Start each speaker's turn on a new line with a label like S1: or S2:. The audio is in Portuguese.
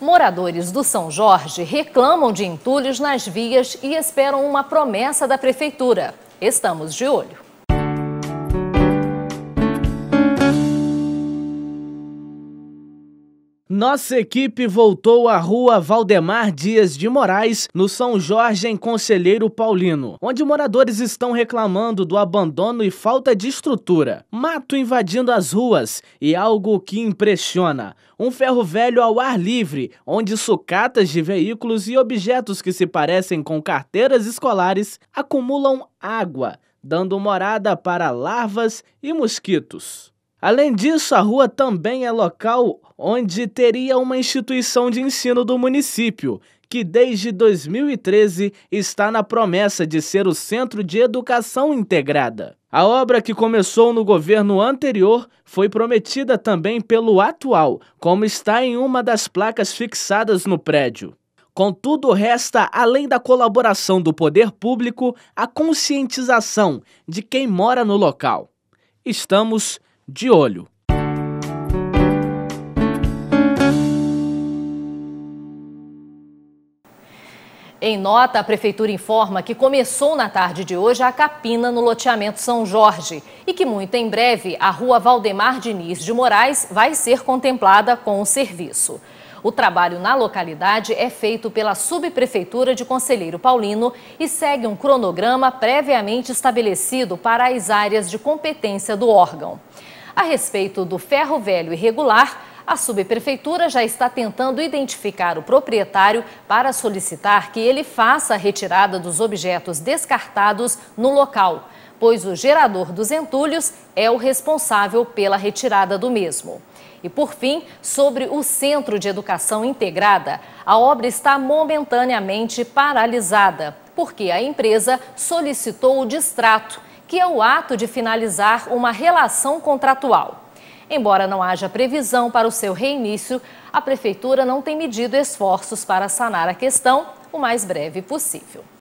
S1: Moradores do São Jorge reclamam de entulhos nas vias e esperam uma promessa da prefeitura. Estamos de olho.
S2: Nossa equipe voltou à rua Valdemar Dias de Moraes, no São Jorge, em Conselheiro Paulino, onde moradores estão reclamando do abandono e falta de estrutura. Mato invadindo as ruas e algo que impressiona: um ferro velho ao ar livre, onde sucatas de veículos e objetos que se parecem com carteiras escolares acumulam água, dando morada para larvas e mosquitos. Além disso, a rua também é local onde teria uma instituição de ensino do município, que desde 2013 está na promessa de ser o Centro de Educação Integrada. A obra que começou no governo anterior foi prometida também pelo atual, como está em uma das placas fixadas no prédio. Contudo, resta, além da colaboração do poder público, a conscientização de quem mora no local. Estamos de olho.
S1: Em nota, a Prefeitura informa que começou na tarde de hoje a capina no loteamento São Jorge e que muito em breve a rua Valdemar Diniz de Moraes vai ser contemplada com o serviço. O trabalho na localidade é feito pela Subprefeitura de Conselheiro Paulino e segue um cronograma previamente estabelecido para as áreas de competência do órgão. A respeito do ferro velho irregular, a subprefeitura já está tentando identificar o proprietário para solicitar que ele faça a retirada dos objetos descartados no local, pois o gerador dos entulhos é o responsável pela retirada do mesmo. E por fim, sobre o Centro de Educação Integrada, a obra está momentaneamente paralisada, porque a empresa solicitou o distrato que é o ato de finalizar uma relação contratual. Embora não haja previsão para o seu reinício, a Prefeitura não tem medido esforços para sanar a questão o mais breve possível.